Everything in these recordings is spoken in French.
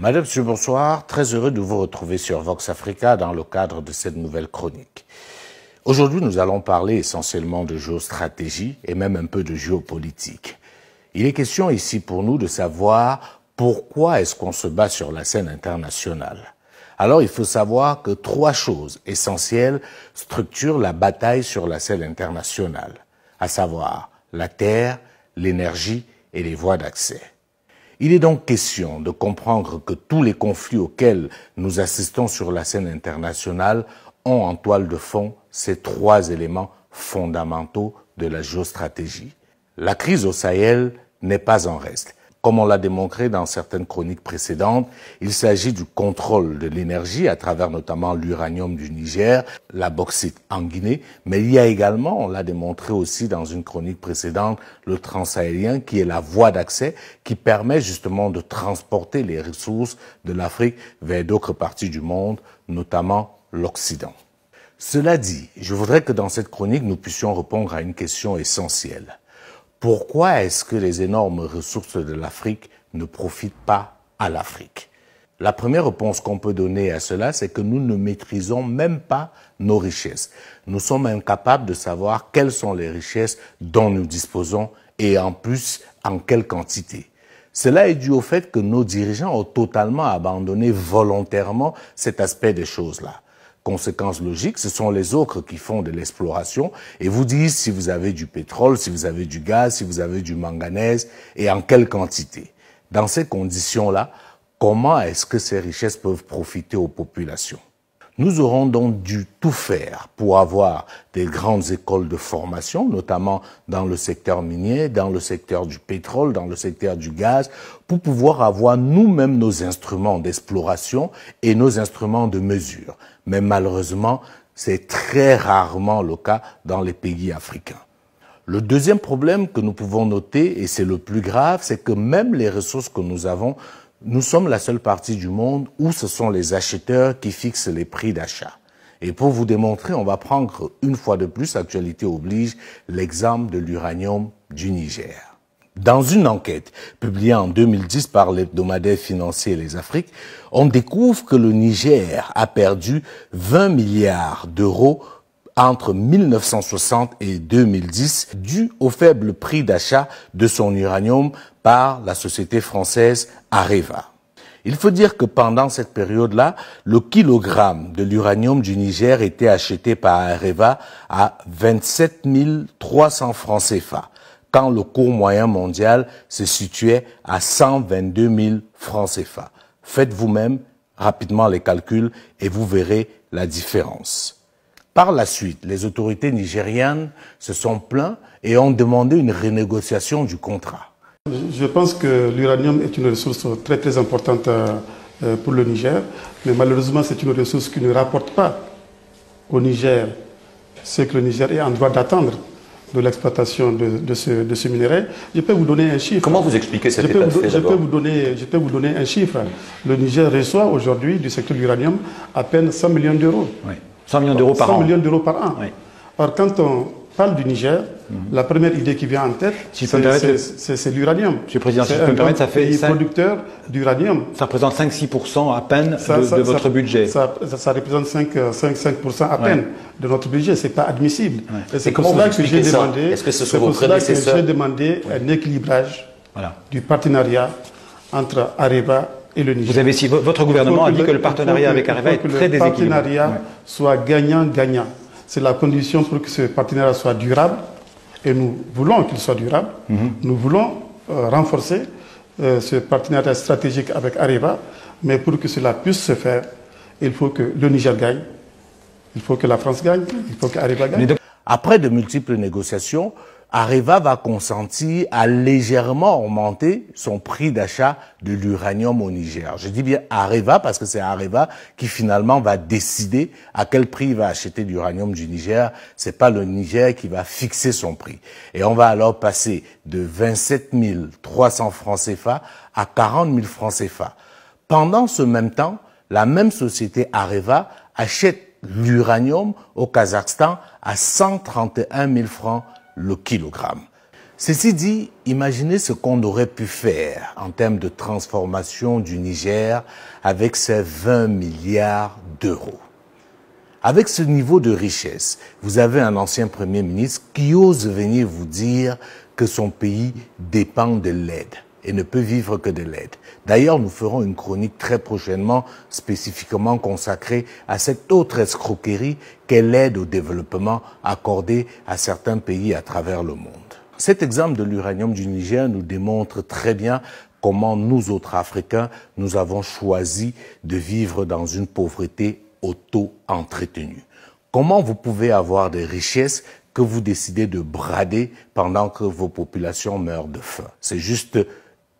Madame, monsieur, bonsoir. Très heureux de vous retrouver sur Vox Africa dans le cadre de cette nouvelle chronique. Aujourd'hui, nous allons parler essentiellement de géostratégie et même un peu de géopolitique. Il est question ici pour nous de savoir pourquoi est-ce qu'on se bat sur la scène internationale. Alors il faut savoir que trois choses essentielles structurent la bataille sur la scène internationale, à savoir la terre, l'énergie et les voies d'accès. Il est donc question de comprendre que tous les conflits auxquels nous assistons sur la scène internationale ont en toile de fond ces trois éléments fondamentaux de la géostratégie. La crise au Sahel n'est pas en reste. Comme on l'a démontré dans certaines chroniques précédentes, il s'agit du contrôle de l'énergie à travers notamment l'uranium du Niger, la bauxite en Guinée, mais il y a également, on l'a démontré aussi dans une chronique précédente, le transaérien qui est la voie d'accès qui permet justement de transporter les ressources de l'Afrique vers d'autres parties du monde, notamment l'Occident. Cela dit, je voudrais que dans cette chronique, nous puissions répondre à une question essentielle. Pourquoi est-ce que les énormes ressources de l'Afrique ne profitent pas à l'Afrique La première réponse qu'on peut donner à cela, c'est que nous ne maîtrisons même pas nos richesses. Nous sommes incapables de savoir quelles sont les richesses dont nous disposons et en plus en quelle quantité. Cela est dû au fait que nos dirigeants ont totalement abandonné volontairement cet aspect des choses-là conséquences logiques, ce sont les autres qui font de l'exploration et vous disent si vous avez du pétrole, si vous avez du gaz, si vous avez du manganèse et en quelle quantité. Dans ces conditions-là, comment est-ce que ces richesses peuvent profiter aux populations nous aurons donc dû tout faire pour avoir des grandes écoles de formation, notamment dans le secteur minier, dans le secteur du pétrole, dans le secteur du gaz, pour pouvoir avoir nous-mêmes nos instruments d'exploration et nos instruments de mesure. Mais malheureusement, c'est très rarement le cas dans les pays africains. Le deuxième problème que nous pouvons noter, et c'est le plus grave, c'est que même les ressources que nous avons nous sommes la seule partie du monde où ce sont les acheteurs qui fixent les prix d'achat. Et pour vous démontrer, on va prendre une fois de plus, l'actualité oblige, l'exemple de l'uranium du Niger. Dans une enquête publiée en 2010 par l'hebdomadaire financier Les Afriques, on découvre que le Niger a perdu 20 milliards d'euros entre 1960 et 2010 dû au faible prix d'achat de son uranium par la société française Areva. Il faut dire que pendant cette période-là, le kilogramme de l'uranium du Niger était acheté par Areva à 27 300 francs CFA, quand le cours moyen mondial se situait à 122 000 francs CFA. Faites vous-même rapidement les calculs et vous verrez la différence. Par la suite, les autorités nigériennes se sont plaintes et ont demandé une renégociation du contrat. Je pense que l'uranium est une ressource très très importante euh, euh, pour le Niger, mais malheureusement c'est une ressource qui ne rapporte pas au Niger ce que le Niger est en droit d'attendre de l'exploitation de, ce, de Je peux vous donner un chiffre. Comment vous expliquez cette je je peux, vous donner, je peux vous donner un chiffre. Le Niger reçoit aujourd'hui du secteur de l'uranium à peine 100 millions d'euros. 100 millions d'euros par an. 100 millions d'euros par an. Oui. Or, quand on parle du Niger, mhm. la première idée qui vient en tête, si c'est l'uranium. Monsieur le Président, si je peux me permettre, ça fait. Pays 5... producteur d'uranium. Ça représente 5-6% à peine de, votre budget. Ça, représente 5-5% euh, à peine de notre budget. Ce n'est pas admissible. C'est pour cela que j'ai demandé. Est-ce que demandé un équilibrage du partenariat entre Areva votre gouvernement a dit que, le partenariat avec Areva est très déséquilibré. le partenariat soit gagnant-gagnant. C'est la condition pour que ce partenariat soit durable et nous voulons qu'il soit durable. Mhm. Nous voulons euh, renforcer euh, ce partenariat stratégique avec Areva, mais pour que cela puisse se faire, il faut que le Niger gagne, il faut que la France gagne, il faut qu'Areva gagne. Après de multiples négociations, Areva va consentir à légèrement augmenter son prix d'achat de l'uranium au Niger. Je dis bien Areva parce que c'est Areva qui finalement va décider à quel prix il va acheter l'uranium du Niger. n'est pas le Niger qui va fixer son prix. Et on va alors passer de 27 300 francs CFA à 40 000 francs CFA. Pendant ce même temps, la même société Areva achète l'uranium au Kazakhstan à 131 000 francs le kilogramme. Ceci dit, imaginez ce qu'on aurait pu faire en termes de transformation du Niger avec ses 20 milliards d'euros. Avec ce niveau de richesse, vous avez un ancien Premier ministre qui ose venir vous dire que son pays dépend de l'aide et ne peut vivre que de l'aide. D'ailleurs, nous ferons une chronique très prochainement spécifiquement consacrée à cette autre escroquerie qu'est l'aide au développement accordée à certains pays à travers le monde. Cet exemple de l'uranium du Niger nous démontre très bien comment nous autres Africains, nous avons choisi de vivre dans une pauvreté auto-entretenue. Comment vous pouvez avoir des richesses que vous décidez de brader pendant que vos populations meurent de faim C'est juste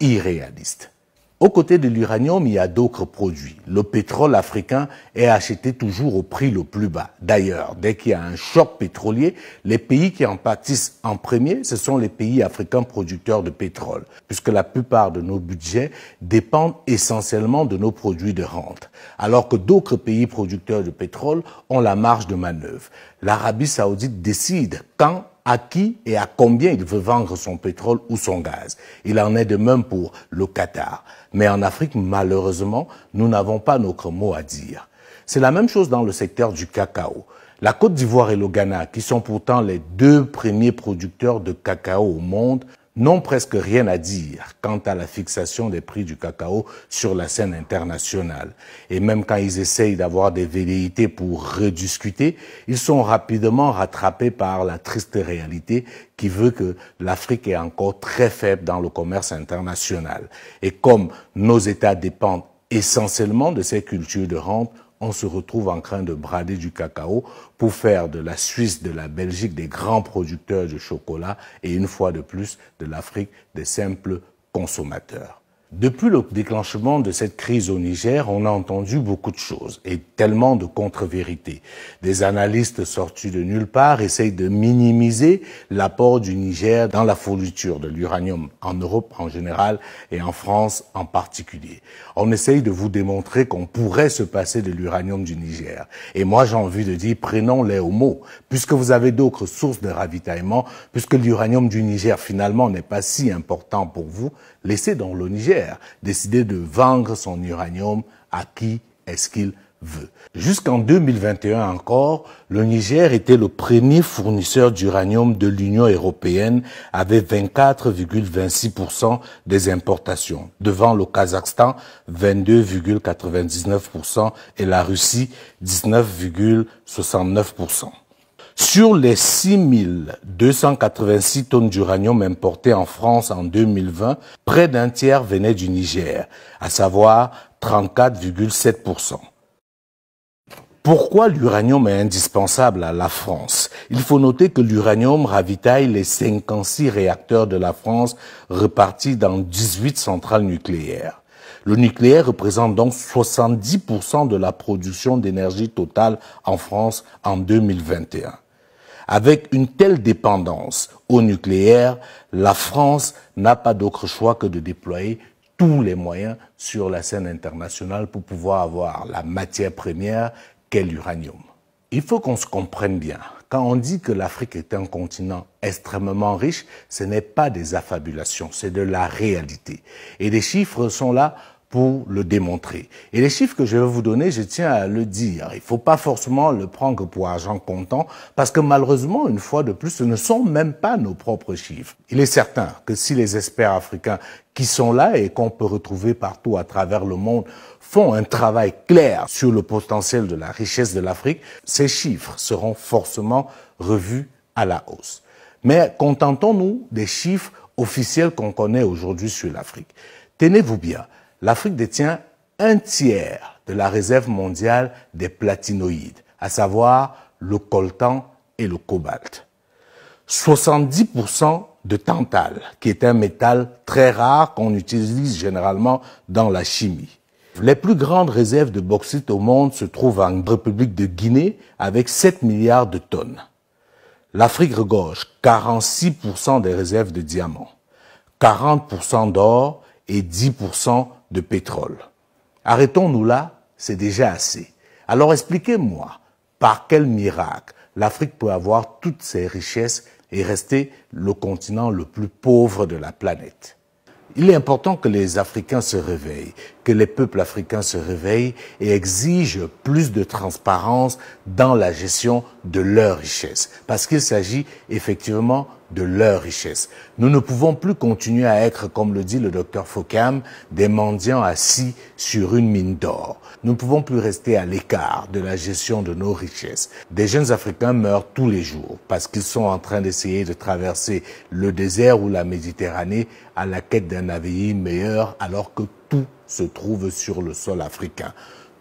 irréaliste. Aux côtés de l'uranium, il y a d'autres produits. Le pétrole africain est acheté toujours au prix le plus bas. D'ailleurs, dès qu'il y a un choc pétrolier, les pays qui en pâtissent en premier, ce sont les pays africains producteurs de pétrole, puisque la plupart de nos budgets dépendent essentiellement de nos produits de rente, alors que d'autres pays producteurs de pétrole ont la marge de manœuvre. L'Arabie saoudite décide quand à qui et à combien il veut vendre son pétrole ou son gaz. Il en est de même pour le Qatar. Mais en Afrique, malheureusement, nous n'avons pas notre mot à dire. C'est la même chose dans le secteur du cacao. La Côte d'Ivoire et le Ghana, qui sont pourtant les deux premiers producteurs de cacao au monde, n'ont presque rien à dire quant à la fixation des prix du cacao sur la scène internationale. Et même quand ils essayent d'avoir des velléités pour rediscuter, ils sont rapidement rattrapés par la triste réalité qui veut que l'Afrique est encore très faible dans le commerce international. Et comme nos États dépendent essentiellement de ces cultures de rente, on se retrouve en train de brader du cacao pour faire de la Suisse, de la Belgique, des grands producteurs de chocolat et une fois de plus de l'Afrique des simples consommateurs. Depuis le déclenchement de cette crise au Niger, on a entendu beaucoup de choses et tellement de contre-vérités. Des analystes sortis de nulle part essayent de minimiser l'apport du Niger dans la fourniture de l'uranium en Europe en général et en France en particulier. On essaye de vous démontrer qu'on pourrait se passer de l'uranium du Niger. Et moi, j'ai envie de dire, prenons-les au puisque vous avez d'autres sources de ravitaillement, puisque l'uranium du Niger finalement n'est pas si important pour vous, laissez donc le Niger décider de vendre son uranium à qui est-ce qu'il veut. Jusqu'en 2021 encore, le Niger était le premier fournisseur d'uranium de l'Union européenne avec 24,26% des importations, devant le Kazakhstan 22,99% et la Russie 19,69%. Sur les 286 tonnes d'uranium importées en France en 2020, près d'un tiers venait du Niger, à savoir 34,7%. Pourquoi l'uranium est indispensable à la France Il faut noter que l'uranium ravitaille les 56 réacteurs de la France repartis dans 18 centrales nucléaires. Le nucléaire représente donc 70% de la production d'énergie totale en France en 2021. Avec une telle dépendance au nucléaire, la France n'a pas d'autre choix que de déployer tous les moyens sur la scène internationale pour pouvoir avoir la matière première qu'est l'uranium. Il faut qu'on se comprenne bien. Quand on dit que l'Afrique est un continent extrêmement riche, ce n'est pas des affabulations, c'est de la réalité. Et les chiffres sont là pour le démontrer. Et les chiffres que je vais vous donner, je tiens à le dire. Il ne faut pas forcément le prendre pour argent comptant, parce que malheureusement, une fois de plus, ce ne sont même pas nos propres chiffres. Il est certain que si les experts africains qui sont là et qu'on peut retrouver partout à travers le monde font un travail clair sur le potentiel de la richesse de l'Afrique, ces chiffres seront forcément revus à la hausse. Mais contentons-nous des chiffres officiels qu'on connaît aujourd'hui sur l'Afrique. Tenez-vous bien, l'Afrique détient un tiers de la réserve mondiale des platinoïdes, à savoir le coltan et le cobalt. 70% de tantal, qui est un métal très rare qu'on utilise généralement dans la chimie. Les plus grandes réserves de bauxite au monde se trouvent en République de Guinée avec 7 milliards de tonnes. L'Afrique regorge 46% des réserves de diamants, 40% d'or et 10% de pétrole. Arrêtons-nous là, c'est déjà assez. Alors expliquez-moi, par quel miracle l'Afrique peut avoir toutes ses richesses et rester le continent le plus pauvre de la planète Il est important que les Africains se réveillent, que les peuples africains se réveillent et exigent plus de transparence dans la gestion de leurs richesses, parce qu'il s'agit effectivement de leurs richesses. Nous ne pouvons plus continuer à être, comme le dit le docteur Focam, des mendiants assis sur une mine d'or. Nous ne pouvons plus rester à l'écart de la gestion de nos richesses. Des jeunes Africains meurent tous les jours parce qu'ils sont en train d'essayer de traverser le désert ou la Méditerranée à la quête d'un avenir meilleur alors que tout se trouve sur le sol africain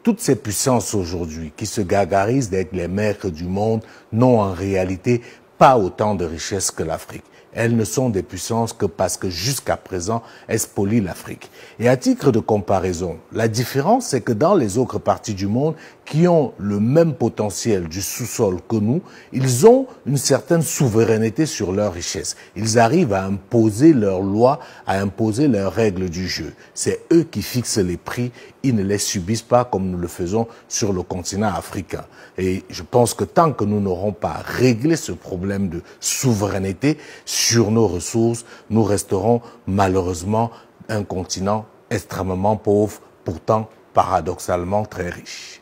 toutes ces puissances aujourd'hui qui se gargarisent d'être les maîtres du monde n'ont en réalité pas autant de richesses que l'Afrique. Elles ne sont des puissances que parce que jusqu'à présent, elles polient l'Afrique. Et à titre de comparaison, la différence, c'est que dans les autres parties du monde qui ont le même potentiel du sous-sol que nous, ils ont une certaine souveraineté sur leurs richesses. Ils arrivent à imposer leurs lois, à imposer leurs règles du jeu. C'est eux qui fixent les prix, ils ne les subissent pas comme nous le faisons sur le continent africain. Et je pense que tant que nous n'aurons pas réglé ce problème de souveraineté, sur nos ressources, nous resterons malheureusement un continent extrêmement pauvre, pourtant paradoxalement très riche.